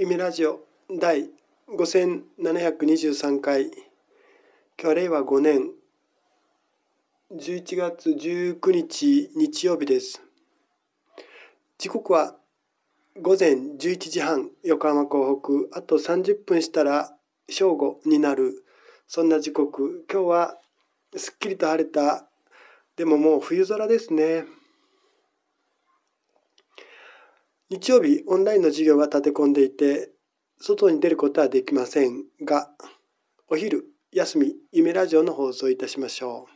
夢ラジオ第5723回今日は令和5年11月19日日曜日です時刻は午前11時半横浜港北あと30分したら正午になるそんな時刻今日はすっきりと晴れたでももう冬空ですね日曜日、オンラインの授業は立て込んでいて、外に出ることはできませんが、お昼、休み、夢ラジオの放送いたしましょう。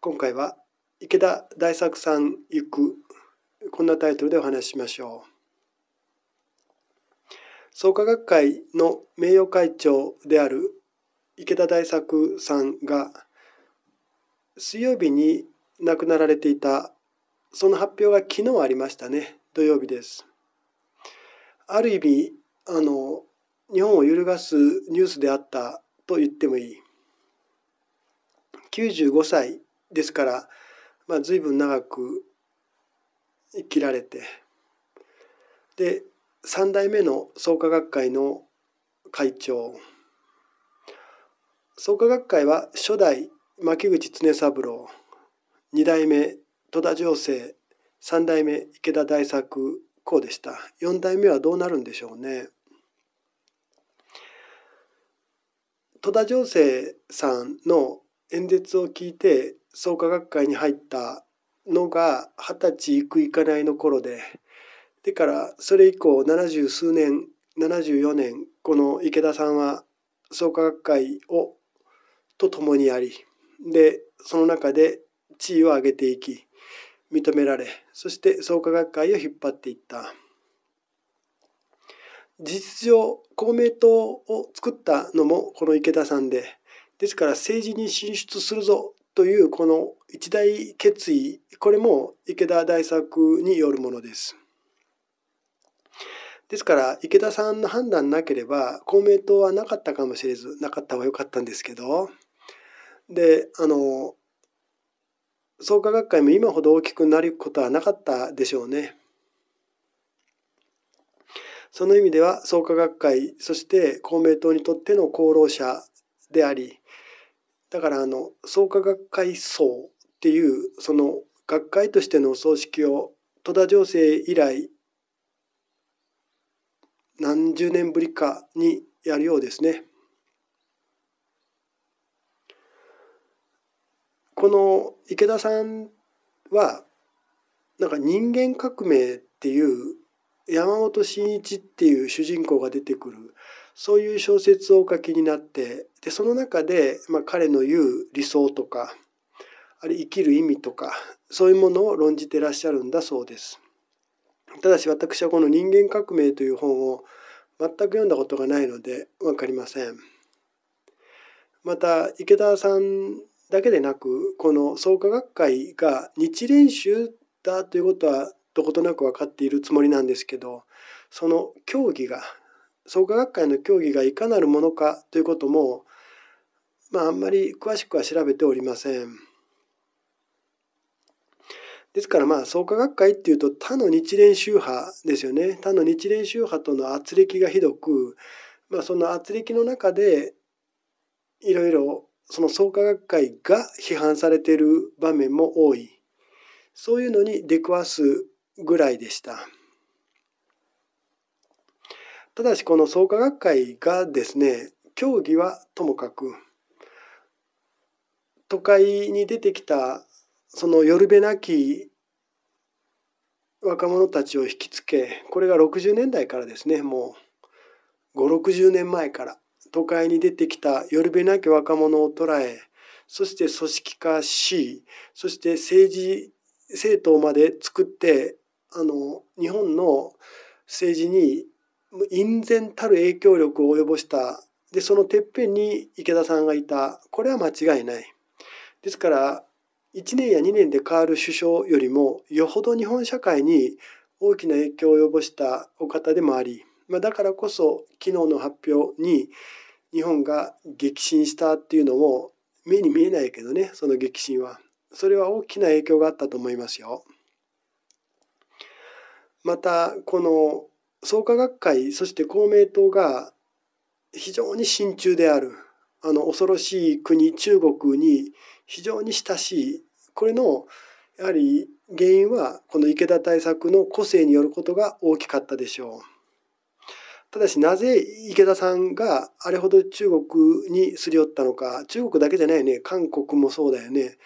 今回は、池田大作さん行く、こんなタイトルでお話ししましょう。創価学会の名誉会長である池田大作さんが水曜日に亡くなられていたその発表が昨日ありましたね土曜日です。ある意味あの日本を揺るがすニュースであったと言ってもいい95歳ですから、まあ、随分長く生きられてで3代目の創価学会の会長創価学会は初代牧口常三郎2代目戸田情勢三代目池田大作こうでした四代目はどうなるんでしょうね戸田情勢さんの演説を聞いて創価学会に入ったのが二十歳いくいかないの頃でだからそれ以降七十数年十四年この池田さんは創価学会をと共にありでその中で地位を上げていき認められそして創価学会を引っ張っていった事実上公明党を作ったのもこの池田さんでですから政治に進出するぞというこの一大決意これも池田大作によるものです。ですから池田さんの判断なければ公明党はなかったかもしれずなかった方が良かったんですけどであの創価学会も今ほど大きくなることはなかったでしょうね。その意味では創価学会そして公明党にとっての功労者でありだからあの創価学会層っていうその学会としての葬式を戸田情勢以来何十年ぶりかにやるようですね。この池田さんはなんか人間革命っていう山本真一っていう主人公が出てくるそういう小説をお書きになってでその中で、まあ、彼の言う理想とかあれ生きる意味とかそういうものを論じてらっしゃるんだそうです。ただし私はこの「人間革命」という本を全く読んだことがないので分かりません。また池田さんだけでなくこの創価学会が日蓮宗だということはどことなく分かっているつもりなんですけどその教義が創価学会の教義がいかなるものかということもまああんまり詳しくは調べておりません。ですからまあ創価学会っていうと他の日蓮宗派ですよね他の日蓮宗派との圧力がひどく、まあ、その圧力の中でいろいろその創価学会が批判されている場面も多いそういうのに出くわすぐらいでしたただしこの創価学会がですね協議はともかく都会に出てきたそのよるべなき若者たちを引きつけこれが60年代からですねもう560年前から都会に出てきたよるべなき若者を捉え、そして組織化し、そして政治、政党まで作って、あの、日本の政治に隠然たる影響力を及ぼした。で、そのてっぺんに池田さんがいた。これは間違いない。ですから、1年や2年で変わる首相よりも、よほど日本社会に大きな影響を及ぼしたお方でもあり、まあ、だからこそ、昨日の発表に、日本が激震したっていうのも目に見えないけどねその激震はそれは大きな影響があったと思いますよ。またこの創価学会そして公明党が非常に親中であるあの恐ろしい国中国に非常に親しいこれのやはり原因はこの池田対策の個性によることが大きかったでしょう。ただしなぜ池田さんがあれほど中国にすり寄ったのか中国だけじゃないね韓国もそうだよね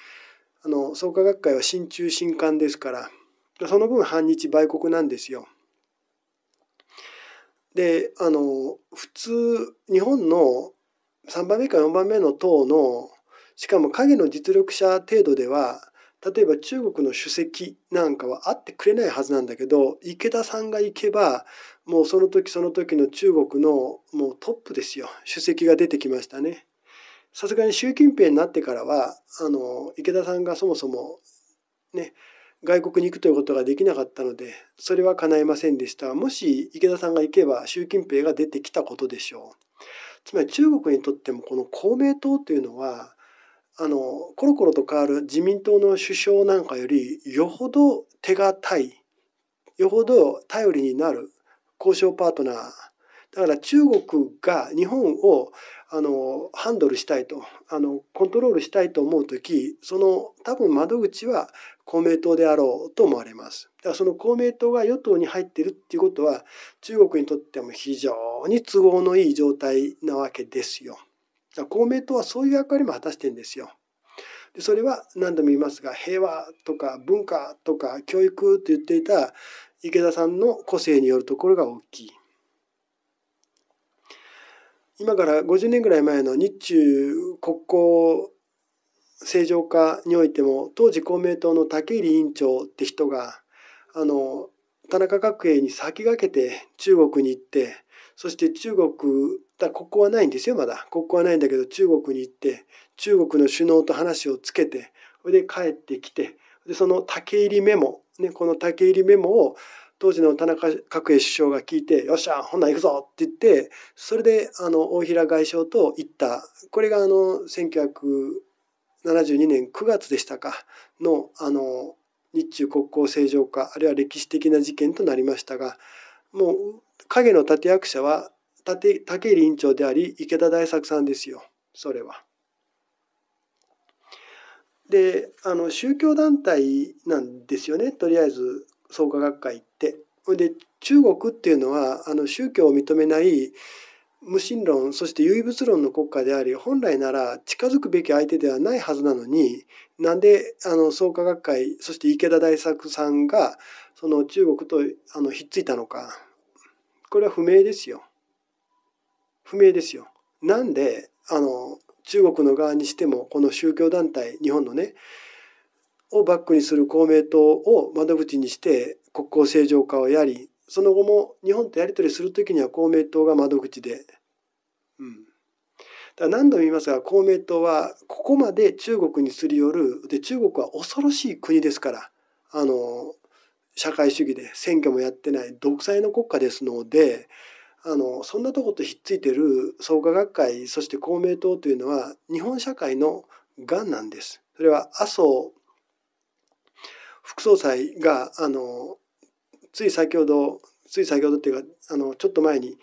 あの創価学会は親中親韓ですからその分反日売国なんですよ。であの普通日本の3番目か4番目の党のしかも影の実力者程度では例えば中国の主席なんかは会ってくれないはずなんだけど池田さんが行けばもうその時その時の中国のもうトップですよ主席が出てきましたね。さすがに習近平になってからはあの池田さんがそもそもね外国に行くということができなかったのでそれは叶いませんでしたもし池田さんが行けば習近平が出てきたことでしょうつまり中国にとってもこの公明党というのはあのコロコロと変わる自民党の首相なんかよりよほど手堅いよほど頼りになる交渉パートナーだから中国が日本をあのハンドルしたいとあのコントロールしたいと思う時その多分窓口は公明党であろうと思われます。だからその公明党が与党に入ってるっていうことは中国にとっても非常に都合のいい状態なわけですよ。公明党はそういう役割も果たしてるんですよ。でそれは何度も言いますが平和とか文化とか教育と言っていた池田さんの個性によるところが大きい。今から50年ぐらい前の日中国交正常化においても当時公明党の竹入委員長って人があの田中角栄に先駆けて中国に行ってそして中国だここはないんですよ、まだ。ここはないんだけど、中国に行って、中国の首脳と話をつけて、それで帰ってきて、でその竹入メモ、ね、この竹入メモを当時の田中角栄首相が聞いて、よっしゃ、ほんなら行くぞって言って、それであの大平外相と行った。これがあの1972年9月でしたかの、あの、日中国交正常化、あるいは歴史的な事件となりましたが、もう影の立役者は武入院長であり池田大作さんですよそれは。であの宗教団体なんですよねとりあえず創価学会って。で中国っていうのはあの宗教を認めない無神論そして唯物論の国家であり本来なら近づくべき相手ではないはずなのになんであの創価学会そして池田大作さんがその中国とあのひっついたのかこれは不明ですよ。不明ですよ。なんであの中国の側にしてもこの宗教団体日本のねをバックにする公明党を窓口にして国交正常化をやりその後も日本とやり取りする時には公明党が窓口で、うん、だ何度も言いますが公明党はここまで中国にすり寄るで中国は恐ろしい国ですからあの社会主義で選挙もやってない独裁の国家ですのであのそんなとことひっついてる創価学会そして公明党というのは日本社会のがんなんです。それは麻生副総裁があのつい先ほどつい先ほどっていうかあのちょっと前に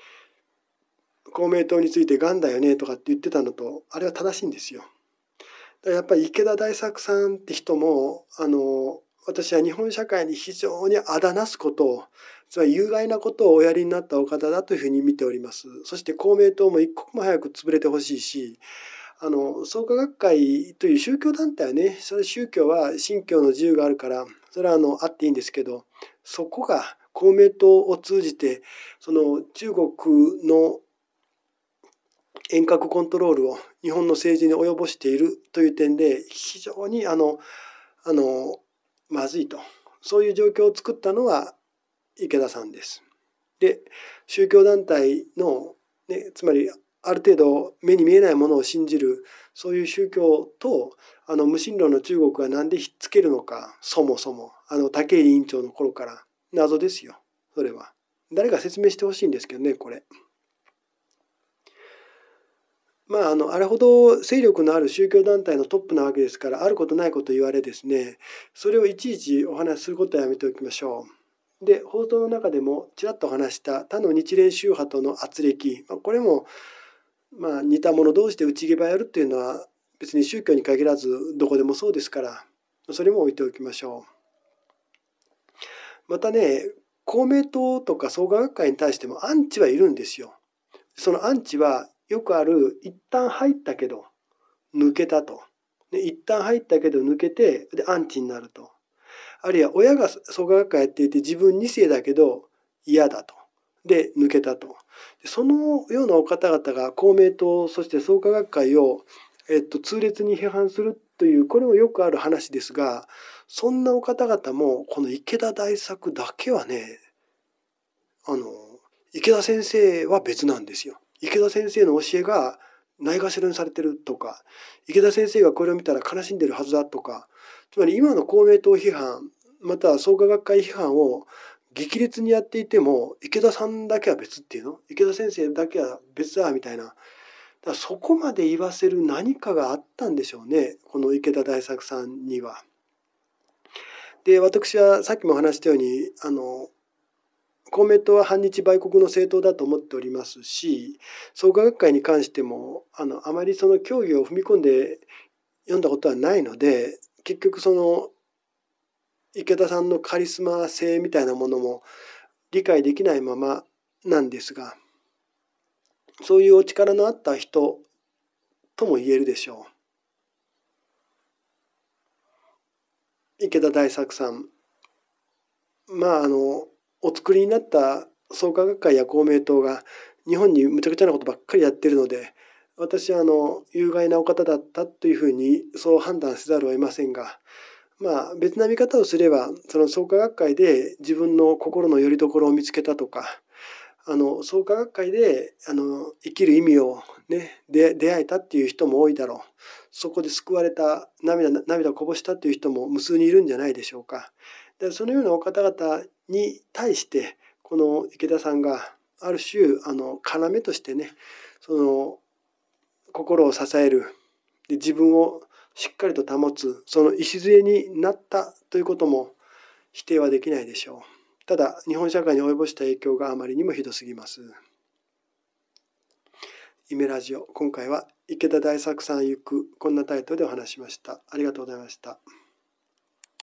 公明党についてがんだよねとかって言ってたのとあれは正しいんですよ。やっぱり池田大作さんって人もあの私は日本社会に非常にあだなすことをつまり有害なことをおやりになったお方だというふうに見ております。そして公明党も一刻も早く潰れてほしいし、あの創価学会という宗教団体はねそれ宗教は信教の自由があるからそれはあのあっていいんですけどそこが公明党を通じてその中国の遠隔コントロールを日本の政治に及ぼしているという点で非常にあのあのまずいとそういう状況を作ったのは池田さんです。で宗教団体の、ね、つまりある程度目に見えないものを信じるそういう宗教とあの無神論の中国が何でひっつけるのかそもそもあの武入委員長の頃から謎ですよそれは。誰か説明してほしいんですけどねこれ。まあ、あのあれほど勢力のある宗教団体のトップなわけですからあることないこと言われですねそれをいちいちお話しすることはやめておきましょう。で放送の中でもちらっと話した他の日蓮宗派との圧力、まあ、これもまあ似た者同士で内毛ばやるっていうのは別に宗教に限らずどこでもそうですからそれも置いておきましょう。またね公明党とか創価学会に対してもアンチはいるんですよ。そのアンチはよくある一旦入ったけど抜けたと。一旦入ったけど抜けてでアンチになると。あるいは親が創価学会やっていて自分2世だけど嫌だと。で抜けたと。そのようなお方々が公明党そして創価学会を、えっと、痛烈に批判するというこれもよくある話ですがそんなお方々もこの池田大作だけはねあの池田先生は別なんですよ。池田先生の教えがないがしろにされてるとか池田先生がこれを見たら悲しんでるはずだとかつまり今の公明党批判また創価学会批判を激烈にやっていても池田さんだけは別っていうの池田先生だけは別だみたいなだそこまで言わせる何かがあったんでしょうねこの池田大作さんには。で私はさっきも話したようにあの公明党は反日売国の政党だと思っておりますし創価学会に関してもあのあまりその協議を踏み込んで読んだことはないので結局その池田さんのカリスマ性みたいなものも理解できないままなんですがそういうお力のあった人とも言えるでしょう。池田大作さんまああのお作りになった創価学会や公明党が日本にむちゃくちゃなことばっかりやってるので私あの有害なお方だったというふうにそう判断せざるを得ませんがまあ別な見方をすればその創価学会で自分の心の拠り所を見つけたとかあの創価学会であの生きる意味を、ね、で出会えたっていう人も多いだろうそこで救われた涙涙をこぼしたっていう人も無数にいるんじゃないでしょうか。でそのようなお方々に対してこの池田さんがある種あの要としてねその心を支えるで自分をしっかりと保つその礎になったということも否定はできないでしょうただ日本社会に及ぼした影響があまりにもひどすぎますイメラジオ今回は池田大作さんゆくこんなタイトルでお話しましたありがとうございました